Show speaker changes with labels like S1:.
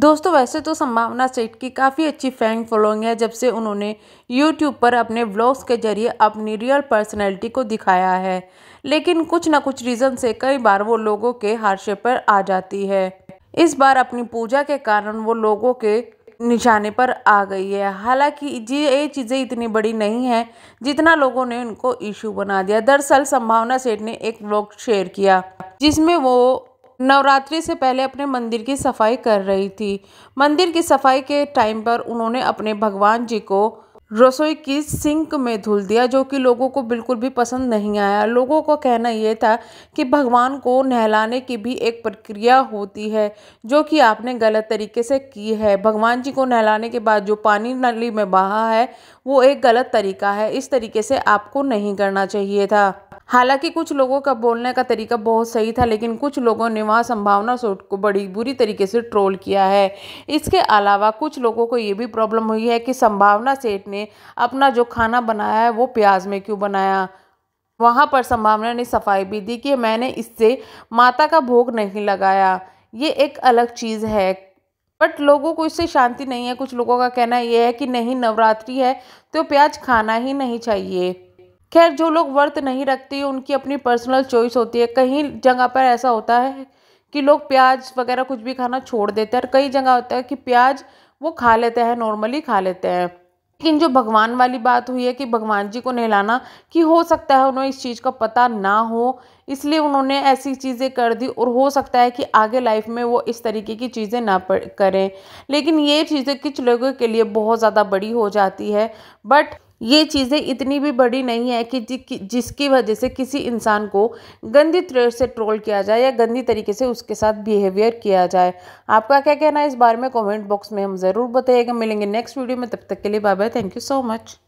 S1: दोस्तों वैसे तो संभावना सेठ की काफ़ी अच्छी फैन फॉलोइंग है जब से उन्होंने यूट्यूब पर अपने ब्लॉग्स के जरिए अपनी रियल पर्सनैलिटी को दिखाया है लेकिन कुछ ना कुछ रीज़न से कई बार वो लोगों के हारशे पर आ जाती है इस बार अपनी पूजा के कारण वो लोगों के निशाने पर आ गई है हालांकि ये चीज़ें इतनी बड़ी नहीं है जितना लोगों ने उनको इशू बना दिया दरअसल संभावना सेठ ने एक ब्लॉग शेयर किया जिसमें वो नवरात्रि से पहले अपने मंदिर की सफाई कर रही थी मंदिर की सफाई के टाइम पर उन्होंने अपने भगवान जी को रसोई की सिंक में धुल दिया जो कि लोगों को बिल्कुल भी पसंद नहीं आया लोगों का कहना यह था कि भगवान को नहलाने की भी एक प्रक्रिया होती है जो कि आपने गलत तरीके से की है भगवान जी को नहलाने के बाद जो पानी नली में बहा है वो एक गलत तरीका है इस तरीके से आपको नहीं करना चाहिए था हालांकि कुछ लोगों का बोलने का तरीका बहुत सही था लेकिन कुछ लोगों ने वहाँ संभावना सोट को बड़ी बुरी तरीके से ट्रोल किया है इसके अलावा कुछ लोगों को ये भी प्रॉब्लम हुई है कि संभावना सेठ ने अपना जो खाना बनाया है वो प्याज में क्यों बनाया वहाँ पर संभावना ने सफाई भी दी कि मैंने इससे माता का भोग नहीं लगाया ये एक अलग चीज़ है बट लोगों को इससे शांति नहीं है कुछ लोगों का कहना यह है कि नहीं नवरात्रि है तो प्याज खाना ही नहीं चाहिए खैर जो लोग व्रत नहीं रखते उनकी अपनी पर्सनल चॉइस होती है कहीं जगह पर ऐसा होता है कि लोग प्याज वगैरह कुछ भी खाना छोड़ देते हैं और कई जगह होता है कि प्याज वो खा लेते हैं नॉर्मली खा लेते हैं लेकिन जो भगवान वाली बात हुई है कि भगवान जी को नहलाना कि हो सकता है उन्हें इस चीज़ का पता ना हो इसलिए उन्होंने ऐसी चीज़ें कर दी और हो सकता है कि आगे लाइफ में वो इस तरीके की चीज़ें ना करें लेकिन ये चीज़ें कुछ लोगों के लिए बहुत ज़्यादा बड़ी हो जाती है बट ये चीज़ें इतनी भी बड़ी नहीं है कि जिसकी वजह से किसी इंसान को गंदी तरह से ट्रोल किया जाए या गंदी तरीके से उसके साथ बिहेवियर किया जाए आपका क्या कहना है इस बारे में कमेंट बॉक्स में हम ज़रूर बताइएगा मिलेंगे नेक्स्ट वीडियो में तब तक के लिए bye bye thank you so much